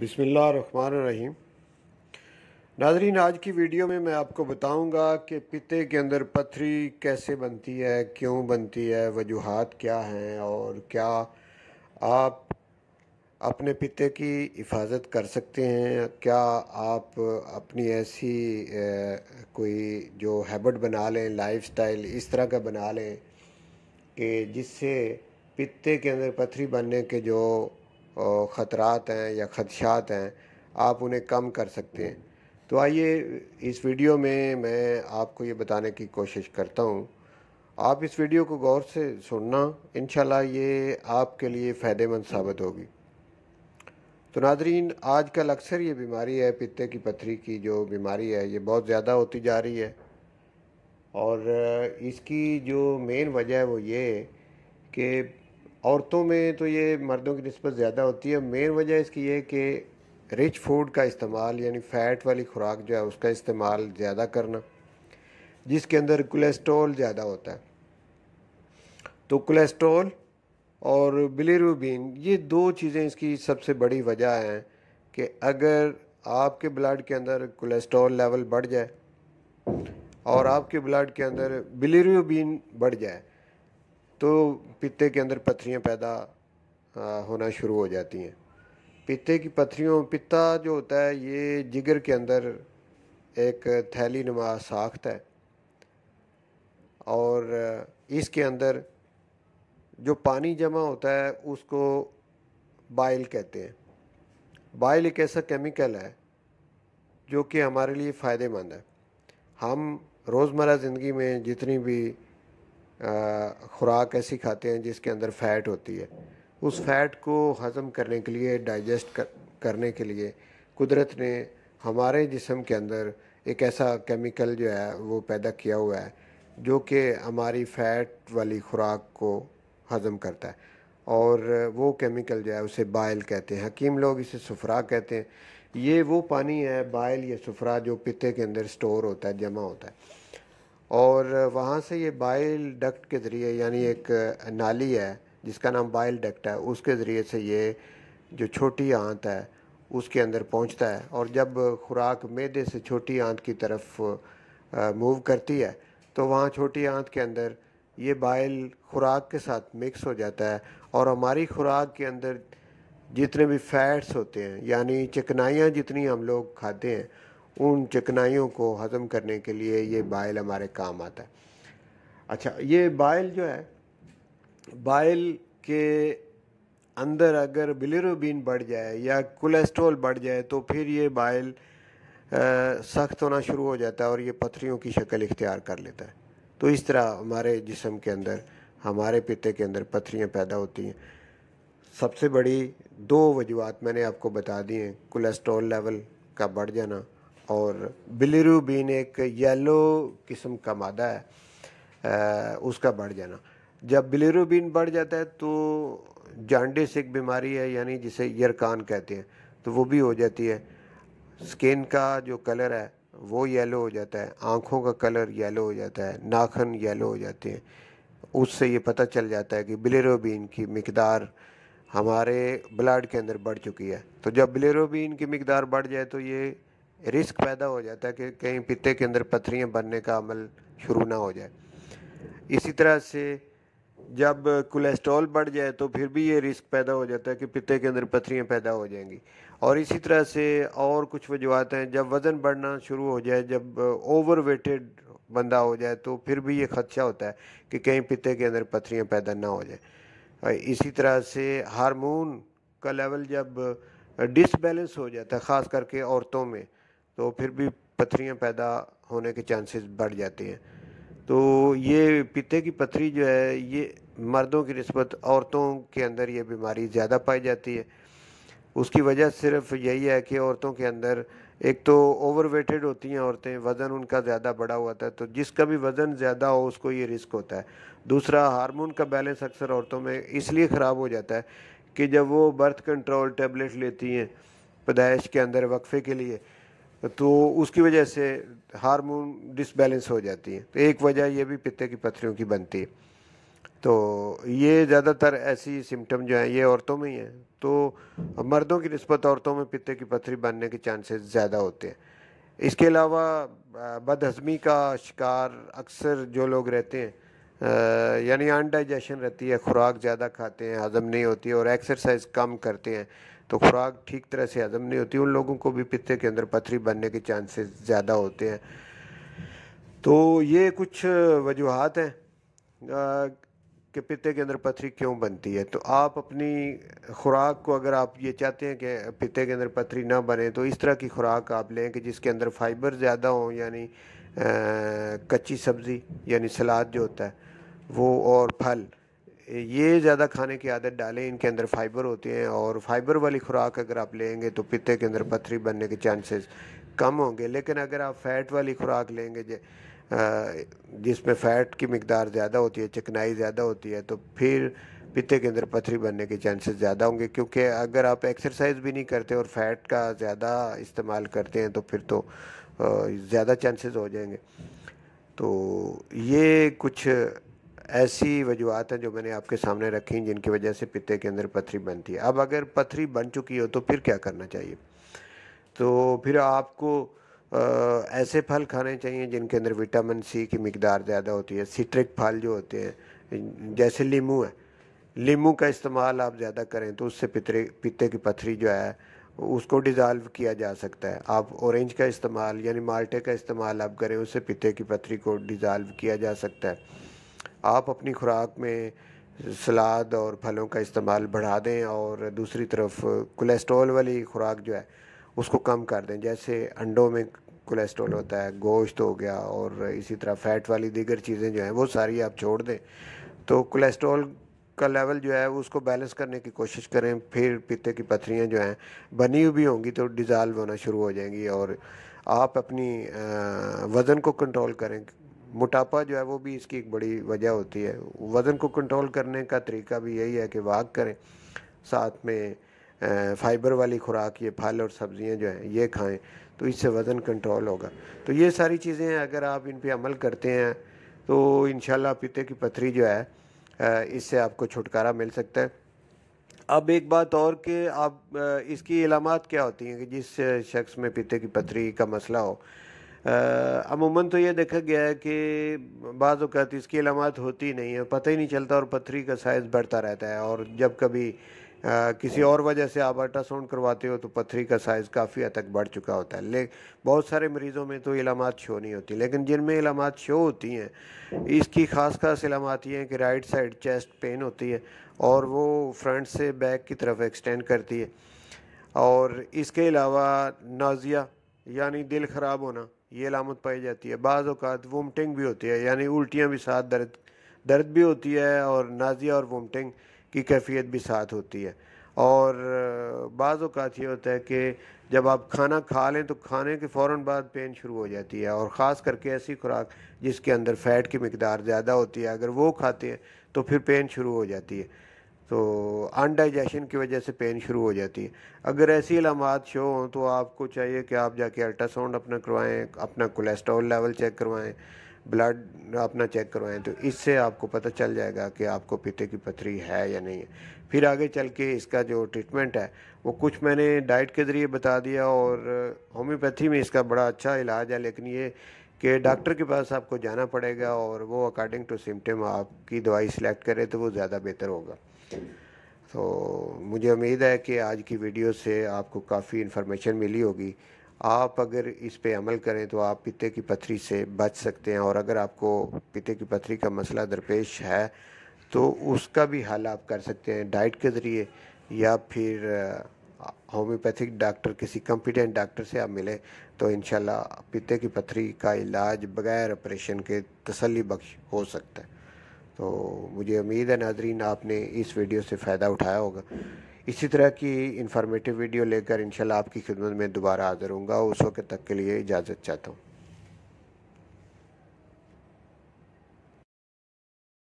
बिसमीम नाजरीन आज की वीडियो में मैं आपको बताऊंगा कि पिते के अंदर पथरी कैसे बनती है क्यों बनती है वजूहत क्या हैं और क्या आप अपने पिते की हिफाजत कर सकते हैं क्या आप अपनी ऐसी कोई जो हैबिट बना लें लाइफस्टाइल इस तरह का बना लें कि जिससे पिते के अंदर पथरी बनने के जो ख़तरात हैं या ख़दशात हैं आप उन्हें कम कर सकते हैं तो आइए इस वीडियो में मैं आपको ये बताने की कोशिश करता हूँ आप इस वीडियो को गौर से सुनना इन ये आपके लिए फ़ायदेमंद साबित होगी तो आज आजकल अक्सर ये बीमारी है पित्ते की पथरी की जो बीमारी है ये बहुत ज़्यादा होती जा रही है और इसकी जो मेन वजह है वो ये कि औरतों में तो ये मर्दों की नस्बत ज़्यादा होती है मेन वजह इसकी ये कि रिच फूड का इस्तेमाल यानी फ़ैट वाली खुराक जो है उसका इस्तेमाल ज़्यादा करना जिसके अंदर कोलेस्ट्रॉल ज़्यादा होता है तो कोलेस्ट्रॉल और बिलीरुबिन ये दो चीज़ें इसकी सबसे बड़ी वजह हैं कि अगर आपके ब्लड के अंदर कोलेस्ट्रॉल लेवल बढ़ जाए और आपके ब्लड के अंदर बिलीरुबिन बढ़ जाए तो पित्ते के अंदर पथरियाँ पैदा होना शुरू हो जाती हैं पित्ते की पथरियों पित्ता जो होता है ये जिगर के अंदर एक थैली नुमा साख्त है और इसके अंदर जो पानी जमा होता है उसको बाइल कहते हैं बाइल एक ऐसा केमिकल है जो कि हमारे लिए फ़ायदेमंद है हम रोज़मर्रा ज़िंदगी में जितनी भी खुराक ऐसी खाते हैं जिसके अंदर फ़ैट होती है उस फैट को हज़म करने के लिए डाइजेस्ट कर, करने के लिए कुदरत ने हमारे जिसम के अंदर एक ऐसा केमिकल जो है वो पैदा किया हुआ है जो कि हमारी फ़ैट वाली खुराक को हज़म करता है और वो केमिकल जो है उसे बाइल कहते हैं हकीम लोग इसे सफरा कहते हैं ये वो पानी है बाइल या सफरा जो पिते के अंदर स्टोर होता है जमा होता है और वहाँ से ये बाइल डक्ट के ज़रिए यानी एक नाली है जिसका नाम बाइल डक्ट है उसके ज़रिए से ये जो छोटी आंत है उसके अंदर पहुँचता है और जब खुराक मैदे से छोटी आंत की तरफ मूव करती है तो वहाँ छोटी आंत के अंदर ये बाइल खुराक के साथ मिक्स हो जाता है और हमारी खुराक के अंदर जितने भी फैट्स होते हैं यानी चिकनाइयाँ जितनी हम लोग खाते हैं उन चिकनाइयों को हज़म करने के लिए ये बाइल हमारे काम आता है अच्छा ये बाइल जो है बाइल के अंदर अगर बिलिरुबिन बढ़ जाए या कोलेस्ट्रोल बढ़ जाए तो फिर ये बाइल सख्त होना शुरू हो जाता है और ये पथरीों की शक्ल इख्तियार कर लेता है तो इस तरह हमारे जिसम के अंदर हमारे पिते के अंदर पथरियाँ पैदा होती हैं सबसे बड़ी दो वजूहत मैंने आपको बता दी हैं कोलेस्ट्रॉल लेवल का बढ़ जाना और बीन एक येलो किस्म का मादा है आ, उसका बढ़ जाना जब बीन बढ़ जाता है तो जानडिस एक बीमारी है यानी जिसे यरकान कहते हैं तो वो भी हो जाती है स्किन का जो कलर है वो येलो हो जाता है आँखों का कलर येलो हो जाता है नाखन येलो हो जाते हैं उससे ये पता चल जाता है कि बिलेरोबिन की मकदार हमारे ब्लड के अंदर बढ़ चुकी है तो जब बिलेरोबिन की मकदार बढ़ जाए तो ये रिस्क पैदा हो जाता है कि कहीं पिते के अंदर पथरियाँ बनने का अमल शुरू ना हो जाए इसी तरह से जब कोलेस्ट्रॉल बढ़ जाए तो फिर भी ये रिस्क पैदा हो जाता है कि पिते के अंदर पथरियाँ पैदा हो जाएंगी और इसी तरह से और कुछ वजूहत हैं जब वज़न बढ़ना शुरू हो जाए जब ओवर वेटेड बंदा हो जाए तो फिर भी ये खदशा होता है कि कहीं पिते के अंदर पथरियाँ पैदा ना हो जाए इसी तरह से हारमोन का लेवल जब डिसबैलेंस हो जाता है ख़ास करके औरतों में तो फिर भी पथरियाँ पैदा होने के चांसेस बढ़ जाते हैं तो ये पीते की पथरी जो है ये मर्दों की नस्बत औरतों के अंदर ये बीमारी ज़्यादा पाई जाती है उसकी वजह सिर्फ यही है कि औरतों के अंदर एक तो ओवर वेटेड होती हैं औरतें वज़न उनका ज़्यादा बढ़ा हुआ था तो जिसका भी वज़न ज़्यादा हो उसको ये रिस्क होता है दूसरा हार्मोन का बैलेंस अक्सर औरतों में इसलिए ख़राब हो जाता है कि जब वो बर्थ कंट्रोल टेबलेट लेती हैं पैदाइश के अंदर वक्फे के लिए तो उसकी वजह से हार्मोन डिसबैलेंस हो जाती है तो एक वजह यह भी पित्ते की पथरियों की बनती है तो ये ज़्यादातर ऐसी सिम्टम जो हैं ये औरतों में ही हैं तो मर्दों की नस्बत औरतों में पित्ते की पथरी बनने के चांसेस ज़्यादा होते हैं इसके अलावा बदहज़मी का शिकार अक्सर जो लोग रहते हैं यानी अनडाइजेशन रहती है खुराक ज़्यादा खाते हैं हज़म नहीं होती और एक्सरसाइज कम करते हैं तो खुराक ठीक तरह से हज़म नहीं होती उन लोगों को भी पित्ते के अंदर पथरी बनने के चांसेस ज़्यादा होते हैं तो ये कुछ वजूहत हैं कि पित्ते के अंदर पथरी क्यों बनती है तो आप अपनी खुराक को अगर आप ये चाहते हैं कि पित्ते के अंदर पथरी ना बने तो इस तरह की खुराक आप लें कि जिसके अंदर फाइबर ज़्यादा हो यानी कच्ची सब्ज़ी यानी सलाद जो होता है वो और फल ये ज़्यादा खाने की आदत डालें इनके अंदर फाइबर होते हैं और फाइबर वाली खुराक अगर आप लेंगे तो पित्ते के अंदर पथरी बनने के चांसेस कम होंगे लेकिन अगर आप फैट वाली खुराक लेंगे जिसमें फ़ैट की मकदार ज़्यादा होती है चिकनाई ज़्यादा होती है तो फिर पित्ते के अंदर पथरी बनने के चांसेस ज़्यादा होंगे क्योंकि अगर आप एक्सरसाइज भी नहीं करते और फैट का ज़्यादा इस्तेमाल करते हैं तो फिर तो ज़्यादा चांसेस हो जाएंगे तो ये कुछ ऐसी वजूहत हैं जो मैंने आपके सामने रखी जिनकी वजह से पित्ते के अंदर पथरी बनती है अब अगर पथरी बन चुकी हो तो फिर क्या करना चाहिए तो फिर आपको आ, ऐसे फल खाने चाहिए जिनके अंदर विटामिन सी की मकदार ज़्यादा होती है सिट्रिक फल जो होते हैं जैसे लीमू है लीमू का इस्तेमाल आप ज़्यादा करें तो उससे पितरे पित्ते की पथरी जो है उसको डिज़ाल्व किया जा सकता है आप ऑरेंज का इस्तेमाल यानी माल्टे का इस्तेमाल आप करें उससे पित्ते की पथरी को डिज़ाल्व किया जा सकता है आप अपनी खुराक में सलाद और फलों का इस्तेमाल बढ़ा दें और दूसरी तरफ कोलेस्ट्रॉल वाली खुराक जो है उसको कम कर दें जैसे अंडों में कोलेस्ट्रॉल होता है गोश्त हो गया और इसी तरह फ़ैट वाली दीगर चीज़ें जो हैं वो सारी आप छोड़ दें तो कोलेस्ट्रॉल का लेवल जो है उसको बैलेंस करने की कोशिश करें फिर पीते की पथरियाँ जो हैं बनी हुई भी होंगी तो डिज़ाल्व होना शुरू हो जाएंगी और आप अपनी वज़न को कंट्रोल करें मोटापा जो है वो भी इसकी एक बड़ी वजह होती है वज़न को कंट्रोल करने का तरीका भी यही है कि वाक करें साथ में फाइबर वाली खुराक ये फल और सब्ज़ियाँ जो हैं ये खाएं तो इससे वज़न कंट्रोल होगा तो ये सारी चीज़ें अगर आप इन पर अमल करते हैं तो इन पीते की पथरी जो है इससे आपको छुटकारा मिल सकता है अब एक बात और कि आप इसकी इलामत क्या होती हैं कि जिस शख्स में पीते की पथरी का मसला हो अमूमन तो ये देखा गया है कि बाज़ अवत इसकी अलामत होती नहीं है पता ही नहीं चलता और पथरी का साइज़ बढ़ता रहता है और जब कभी आ, किसी और वजह से आप अल्ट्रासाउंड करवाते हो तो पथरी का साइज़ काफ़ी हद तक बढ़ चुका होता है ले बहुत सारे मरीज़ों में तो इलामत शो नहीं होती लेकिन जिनमें इलामत शो होती हैं इसकी ख़ास खास इलामत ये हैं कि राइट साइड चेस्ट पेन होती है और वो फ्रंट से बैक की तरफ एक्सटेंड करती है और इसके अलावा नाजिया यानी दिल ख़राब होना ये लामत पाई जाती है बाज़ अवत वोमटिंग भी होती है यानी उल्टियाँ भी साथ दर्द दर्द भी होती है और नाजिया और वोमटिंग की कैफियत भी साथ होती है और बाज़ अवत ये होता है कि जब आप खाना खा लें तो खाने के फ़ौर बाद पेन शुरू हो जाती है और ख़ास करके ऐसी खुराक जिसके अंदर फ़ैट की मकदार ज़्यादा होती है अगर वो खाते हैं तो फिर पेन शुरू हो जाती है तो अनडाइजेशन की वजह से पेन शुरू हो जाती है अगर ऐसी अलामत शो हों तो आपको चाहिए कि आप जाके अल्ट्रासाउंड अपना करवाएं अपना कोलेस्ट्रॉल लेवल चेक करवाएं ब्लड अपना चेक करवाएं तो इससे आपको पता चल जाएगा कि आपको पीते की पथरी है या नहीं है फिर आगे चल के इसका जो ट्रीटमेंट है वो कुछ मैंने डाइट के ज़रिए बता दिया और होम्योपैथी में इसका बड़ा अच्छा इलाज है लेकिन ये कि डॉक्टर के पास आपको जाना पड़ेगा और वो अकॉर्डिंग टू सिम्टम आपकी दवाई सिलेक्ट करे तो वो ज़्यादा बेहतर होगा तो मुझे उम्मीद है कि आज की वीडियो से आपको काफ़ी इन्फॉर्मेशन मिली होगी आप अगर इस पे अमल करें तो आप पिते की पथरी से बच सकते हैं और अगर आपको पिते की पथरी का मसला दरपेश है तो उसका भी हल आप कर सकते हैं डाइट के ज़रिए या फिर होम्योपैथिक डॉक्टर किसी कम्पिटेंट डॉक्टर से आप मिलें तो इन पिते की पथरी का इलाज बग़ैर ऑपरेशन के तसली बख्श हो सकता है तो मुझे उम्मीद है नाजरीन आपने इस वीडियो से फ़ायदा उठाया होगा इसी तरह की इन्फॉर्मेटिव वीडियो लेकर इंशाल्लाह आपकी खिदमत में दोबारा हाज़िर हूँगा उस वक्त तक के लिए इजाज़त चाहता हूँ